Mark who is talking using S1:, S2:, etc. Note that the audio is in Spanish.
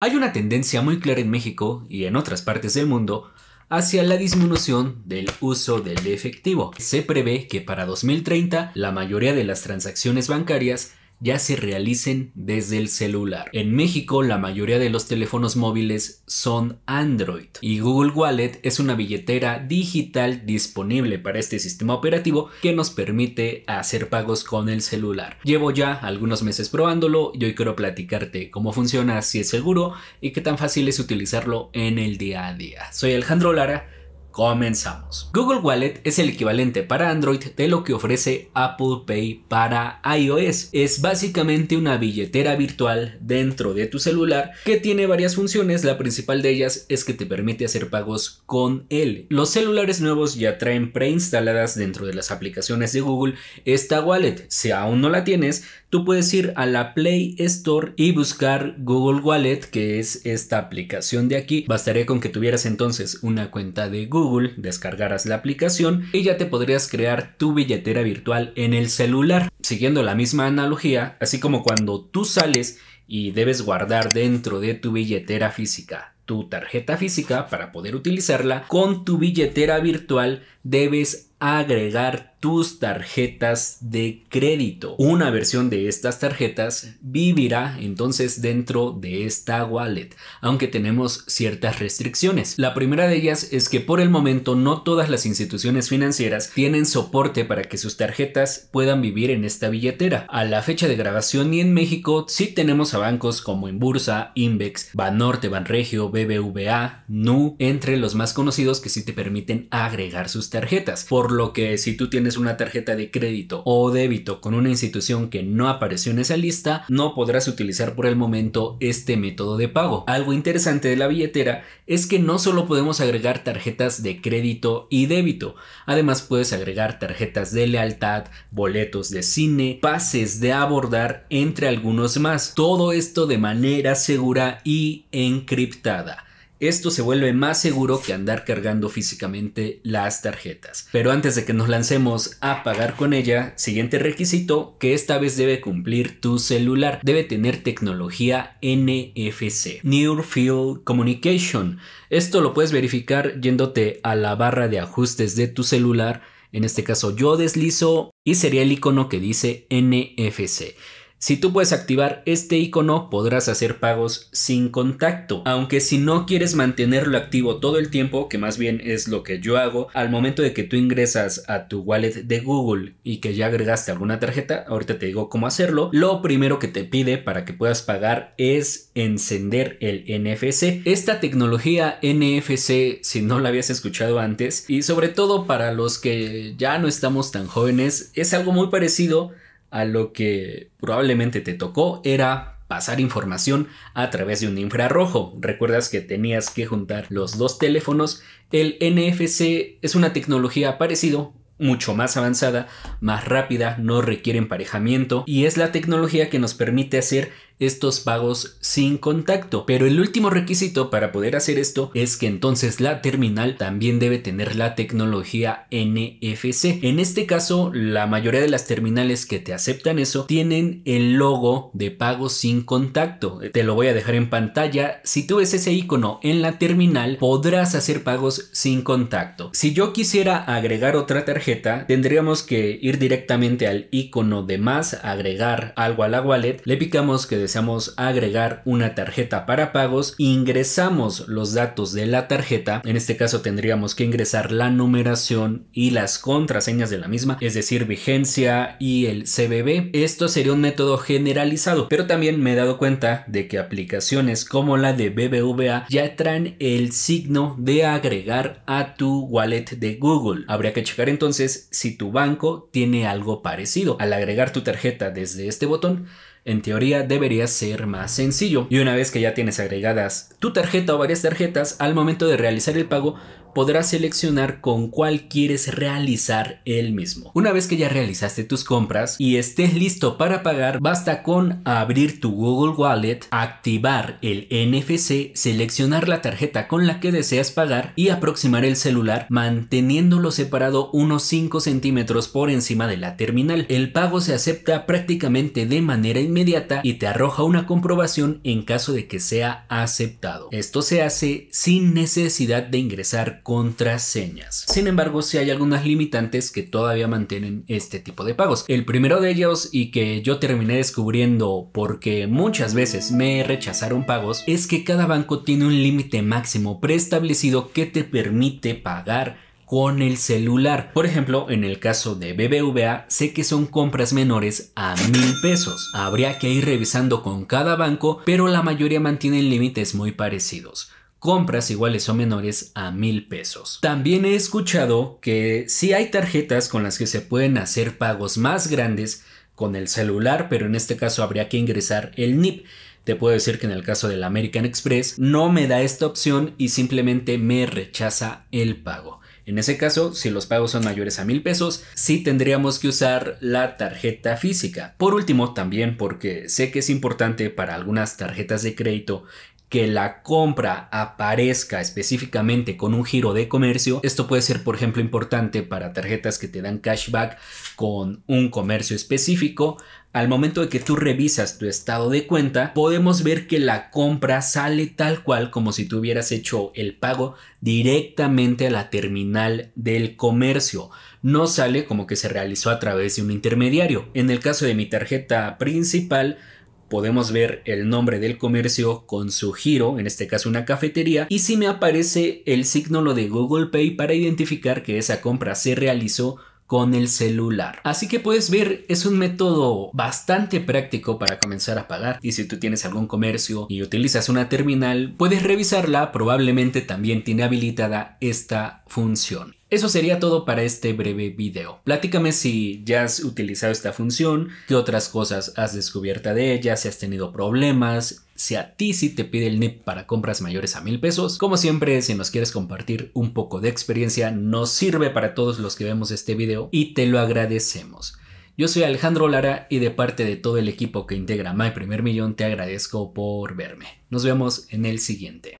S1: Hay una tendencia muy clara en México y en otras partes del mundo hacia la disminución del uso del efectivo. Se prevé que para 2030 la mayoría de las transacciones bancarias ya se realicen desde el celular. En México la mayoría de los teléfonos móviles son Android y Google Wallet es una billetera digital disponible para este sistema operativo que nos permite hacer pagos con el celular. Llevo ya algunos meses probándolo y hoy quiero platicarte cómo funciona, si es seguro y qué tan fácil es utilizarlo en el día a día. Soy Alejandro Lara Comenzamos. Google Wallet es el equivalente para Android de lo que ofrece Apple Pay para iOS. Es básicamente una billetera virtual dentro de tu celular que tiene varias funciones. La principal de ellas es que te permite hacer pagos con él. Los celulares nuevos ya traen preinstaladas dentro de las aplicaciones de Google esta wallet. Si aún no la tienes, tú puedes ir a la Play Store y buscar Google Wallet, que es esta aplicación de aquí. Bastaría con que tuvieras entonces una cuenta de Google descargarás descargaras la aplicación y ya te podrías crear tu billetera virtual en el celular. Siguiendo la misma analogía, así como cuando tú sales y debes guardar dentro de tu billetera física tu tarjeta física para poder utilizarla, con tu billetera virtual debes agregar tus tarjetas de crédito. Una versión de estas tarjetas vivirá entonces dentro de esta wallet, aunque tenemos ciertas restricciones. La primera de ellas es que por el momento no todas las instituciones financieras tienen soporte para que sus tarjetas puedan vivir en esta billetera. A la fecha de grabación y en México sí tenemos a bancos como Inbursa, Invex, Banorte, Banregio, BBVA, Nu, entre los más conocidos que sí te permiten agregar sus tarjetas. Por por lo que si tú tienes una tarjeta de crédito o débito con una institución que no apareció en esa lista, no podrás utilizar por el momento este método de pago. Algo interesante de la billetera es que no solo podemos agregar tarjetas de crédito y débito, además puedes agregar tarjetas de lealtad, boletos de cine, pases de abordar, entre algunos más. Todo esto de manera segura y encriptada. Esto se vuelve más seguro que andar cargando físicamente las tarjetas. Pero antes de que nos lancemos a pagar con ella, siguiente requisito que esta vez debe cumplir tu celular. Debe tener tecnología NFC, Near Field Communication. Esto lo puedes verificar yéndote a la barra de ajustes de tu celular. En este caso yo deslizo y sería el icono que dice NFC. Si tú puedes activar este icono, podrás hacer pagos sin contacto. Aunque si no quieres mantenerlo activo todo el tiempo, que más bien es lo que yo hago, al momento de que tú ingresas a tu wallet de Google y que ya agregaste alguna tarjeta, ahorita te digo cómo hacerlo, lo primero que te pide para que puedas pagar es encender el NFC. Esta tecnología NFC, si no la habías escuchado antes, y sobre todo para los que ya no estamos tan jóvenes, es algo muy parecido a lo que probablemente te tocó era pasar información a través de un infrarrojo. Recuerdas que tenías que juntar los dos teléfonos. El NFC es una tecnología parecido, mucho más avanzada, más rápida, no requiere emparejamiento y es la tecnología que nos permite hacer estos pagos sin contacto. Pero el último requisito para poder hacer esto es que entonces la terminal también debe tener la tecnología NFC. En este caso, la mayoría de las terminales que te aceptan eso tienen el logo de pago sin contacto. Te lo voy a dejar en pantalla. Si tú ves ese icono en la terminal, podrás hacer pagos sin contacto. Si yo quisiera agregar otra tarjeta, tendríamos que ir directamente al icono de más, agregar algo a la wallet, le picamos que deseamos agregar una tarjeta para pagos, ingresamos los datos de la tarjeta. En este caso tendríamos que ingresar la numeración y las contraseñas de la misma, es decir, vigencia y el CBB. Esto sería un método generalizado, pero también me he dado cuenta de que aplicaciones como la de BBVA ya traen el signo de agregar a tu wallet de Google. Habría que checar entonces si tu banco tiene algo parecido. Al agregar tu tarjeta desde este botón, en teoría debería ser más sencillo. Y una vez que ya tienes agregadas tu tarjeta o varias tarjetas, al momento de realizar el pago podrás seleccionar con cuál quieres realizar el mismo. Una vez que ya realizaste tus compras y estés listo para pagar, basta con abrir tu Google Wallet, activar el NFC, seleccionar la tarjeta con la que deseas pagar y aproximar el celular manteniéndolo separado unos 5 centímetros por encima de la terminal. El pago se acepta prácticamente de manera inmediata y te arroja una comprobación en caso de que sea aceptado. Esto se hace sin necesidad de ingresar contraseñas. Sin embargo, sí hay algunas limitantes que todavía mantienen este tipo de pagos. El primero de ellos y que yo terminé descubriendo porque muchas veces me rechazaron pagos es que cada banco tiene un límite máximo preestablecido que te permite pagar con el celular. Por ejemplo, en el caso de BBVA, sé que son compras menores a mil pesos. Habría que ir revisando con cada banco, pero la mayoría mantienen límites muy parecidos compras iguales o menores a mil pesos. También he escuchado que si hay tarjetas con las que se pueden hacer pagos más grandes con el celular, pero en este caso habría que ingresar el NIP. Te puedo decir que en el caso del American Express no me da esta opción y simplemente me rechaza el pago. En ese caso, si los pagos son mayores a mil pesos, sí tendríamos que usar la tarjeta física. Por último, también porque sé que es importante para algunas tarjetas de crédito que la compra aparezca específicamente con un giro de comercio, esto puede ser por ejemplo importante para tarjetas que te dan cashback con un comercio específico. Al momento de que tú revisas tu estado de cuenta, podemos ver que la compra sale tal cual como si tú hubieras hecho el pago directamente a la terminal del comercio. No sale como que se realizó a través de un intermediario. En el caso de mi tarjeta principal, podemos ver el nombre del comercio con su giro, en este caso una cafetería, y si me aparece el signo lo de Google Pay para identificar que esa compra se realizó con el celular. Así que puedes ver, es un método bastante práctico para comenzar a pagar. Y si tú tienes algún comercio y utilizas una terminal, puedes revisarla, probablemente también tiene habilitada esta función. Eso sería todo para este breve video. Platícame si ya has utilizado esta función, qué otras cosas has descubierto de ella, si has tenido problemas, si a ti sí te pide el NIP e para compras mayores a mil pesos. Como siempre, si nos quieres compartir un poco de experiencia, nos sirve para todos los que vemos este video y te lo agradecemos. Yo soy Alejandro Lara y de parte de todo el equipo que integra My Primer Millón te agradezco por verme. Nos vemos en el siguiente.